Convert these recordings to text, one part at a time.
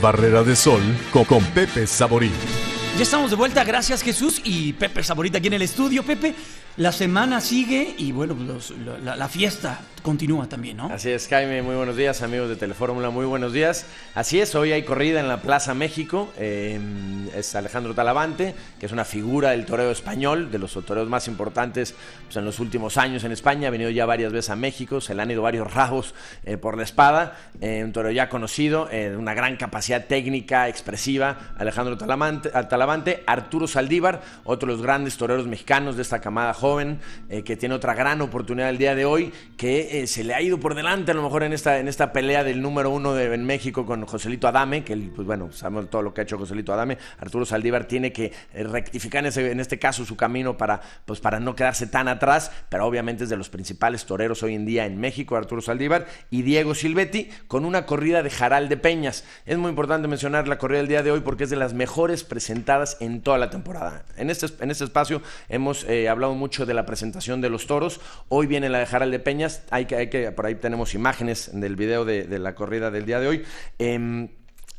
Barrera de Sol con Pepe Saborí. Ya estamos de vuelta, gracias Jesús y Pepe Saborita aquí en el estudio. Pepe, la semana sigue y bueno, pues, la, fiesta continúa también, ¿no? Así es, Jaime, muy buenos días, amigos de Telefórmula, muy buenos días. Así es, hoy hay corrida en la Plaza México, em, es Alejandro Talavante, que es una figura del toreo español, de los toreos más importantes pues, en los últimos años en España, ha venido ya varias veces a México, se le han ido varios rabos eh, por la espada, eh, un toreo ya conocido, eh, de una gran capacidad técnica, expresiva, Alejandro Talavante Arturo Saldívar, otro de los grandes toreros mexicanos de esta camada joven, eh, que tiene otra gran oportunidad el día de hoy, que eh, se le ha ido por delante a lo mejor en esta, en esta pelea del número uno de, en México con Joselito Adame, que pues bueno, sabemos todo lo que ha hecho Joselito Adame, Arturo Saldívar tiene que eh, rectificar en, este caso su camino para, pues, para no quedarse tan atrás, pero obviamente es de los principales toreros hoy en día en México, Arturo Saldívar, y Diego Silvetti, con una corrida de Jaral de Peñas. Es muy importante mencionar la corrida del día de hoy porque es de las mejores presentadas en toda la temporada. En este, en este espacio hemos eh, hablado mucho de la presentación de los toros. Hoy viene la de Jaral de Peñas. Hay que, hay que, por ahí tenemos imágenes del video de, la corrida del día de hoy. Em,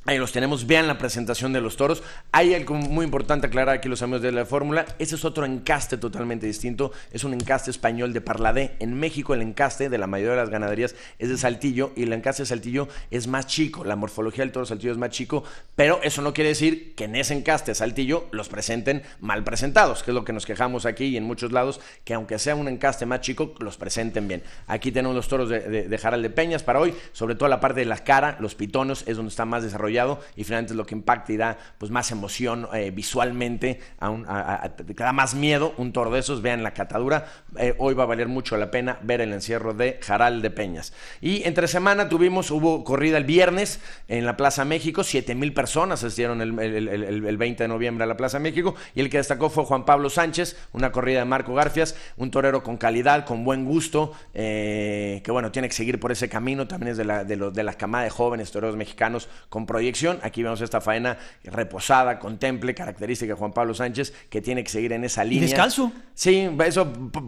Ahí los tenemos, vean la presentación de los toros. Hay algo muy importante aclarar aquí los amigos de la fórmula. Ese es otro encaste totalmente distinto. Es un encaste español de Parladé. En México el encaste de la mayoría de las ganaderías es de Saltillo y el encaste de Saltillo es más chico. La morfología del toro Saltillo es más chico, pero eso no quiere decir que en ese encaste Saltillo los presenten mal presentados, que es lo que nos quejamos aquí y en muchos lados, que aunque sea un encaste más chico, los presenten bien. Aquí tenemos los toros de, jaral de de Peñas para hoy, sobre todo la parte de la cara, los pitonos es donde está más desarrollado y finalmente es lo que impacta y da pues, más emoción eh, visualmente, a da más miedo un toro de esos, vean la catadura, eh, hoy va a valer mucho la pena ver el encierro de Jaral de Peñas. Y entre semana tuvimos, hubo corrida el viernes en la Plaza México, 7 mil personas asistieron el, 20 de noviembre a la Plaza México y el que destacó fue Juan Pablo Sánchez, una corrida de Marco Garfias, un torero con calidad, con buen gusto, eh, que bueno, tiene que seguir por ese camino, también es de la, de, de la camada de jóvenes toreros mexicanos con proyectos proyección. Aquí vemos esta faena reposada, contemple, característica de Juan Pablo Sánchez, que tiene que seguir en esa línea. descalzo? Sí, eso.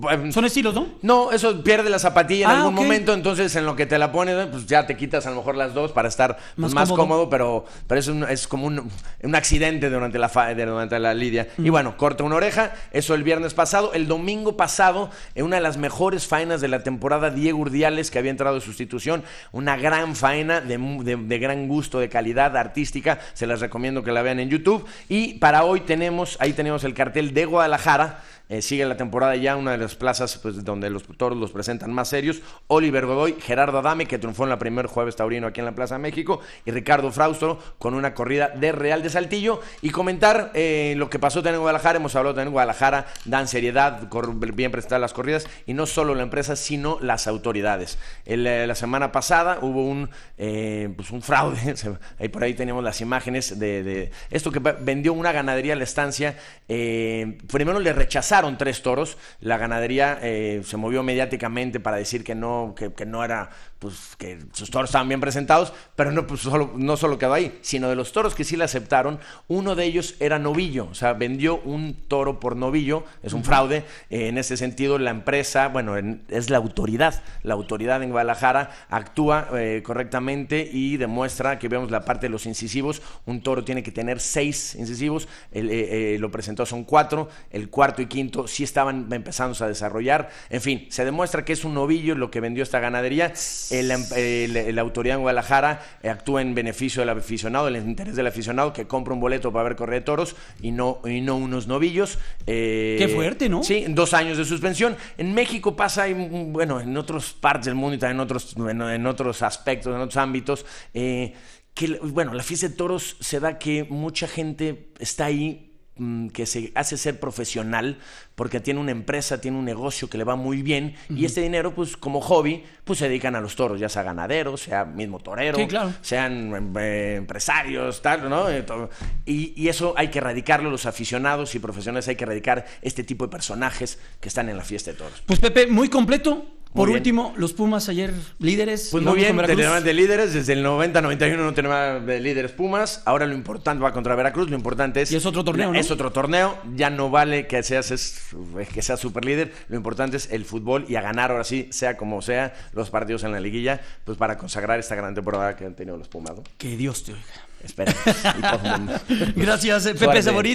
Em, ¿Son estilos, no? No, eso pierde la zapatilla en ah, algún momento, entonces en lo que te la pones, pues ya te quitas a lo mejor las dos para estar más, cómodo. pero, pero es, es como un, accidente durante la, fa, durante la lidia. Y bueno, corta una oreja, eso el viernes pasado. El domingo pasado, en una de las mejores faenas de la temporada, Diego Urdiales, que había entrado de sustitución, una gran faena de gran gusto, de calidad artística. Se las recomiendo que la vean en YouTube. Y para hoy tenemos, ahí tenemos el cartel de Guadalajara eh, sigue la temporada ya una de las plazas pues, donde los toros los presentan más serios. Oliver Godoy, Gerardo Adame, que triunfó en la primer jueves taurino aquí en la Plaza México, y Ricardo Frausto, con una corrida de Real de Saltillo. Y comentar eh, lo que pasó también en Guadalajara. Hemos hablado también en Guadalajara, dan seriedad, bien prestar las corridas, y no solo la empresa, sino las autoridades. Eh, la semana pasada hubo un, pues un fraude, ahí por ahí teníamos las imágenes de, de esto que vendió una ganadería a la estancia. primero le rechazaron tres toros. La ganadería eh, se movió mediáticamente para decir que no, que, no era, pues que sus toros estaban bien presentados, pero no, pues, solo, no solo quedó ahí, sino de los toros que sí le aceptaron, uno de ellos era novillo, o sea, vendió un toro por novillo, es un fraude. Eh, en ese sentido, la empresa, bueno, es la autoridad, la autoridad en Guadalajara actúa eh, correctamente y demuestra que vemos la parte de los incisivos, un toro tiene que tener seis incisivos, lo presentó son cuatro, el cuarto y quinto sí estaban empezando a desarrollar. En fin, se demuestra que es un novillo lo que vendió esta ganadería. La em, autoridad en Guadalajara eh, actúa en beneficio del aficionado, en el interés del aficionado, que compra un boleto para ver correr de toros y no, y no unos novillos. Eh, Qué fuerte, ¿no? Sí, dos años de suspensión. En México pasa, y, bueno, en otras partes del mundo y también en otros, en, otros aspectos, en otros ámbitos, eh, que, bueno, la fiesta de toros se da que mucha gente está ahí Mm, que se hace ser profesional porque tiene una empresa, tiene un negocio que le va muy bien y este dinero pues como hobby pues se dedican a los toros, ya sea ganaderos, sea mismo torero, claro. sean em, eh, empresarios, tal, ¿no? Eh, y, y, eso hay que erradicarlo, los aficionados y profesionales hay que erradicar este tipo de personajes que están en la fiesta de toros. Pues Pepe, muy completo, por último, los Pumas ayer líderes. Pues muy bien, de líderes. Desde el 90-91 no tenemos líderes Pumas. Ahora lo importante va contra Veracruz. Lo importante es. Y es otro torneo, Es otro torneo. Ya no vale que seas, es, que seas super líder. Lo importante es el fútbol y a ganar ahora sí, sea como sea, los partidos en la liguilla, pues para consagrar esta gran temporada que han tenido los Pumas. Que Dios te oiga. Espera. Gracias, Pepe Saborito.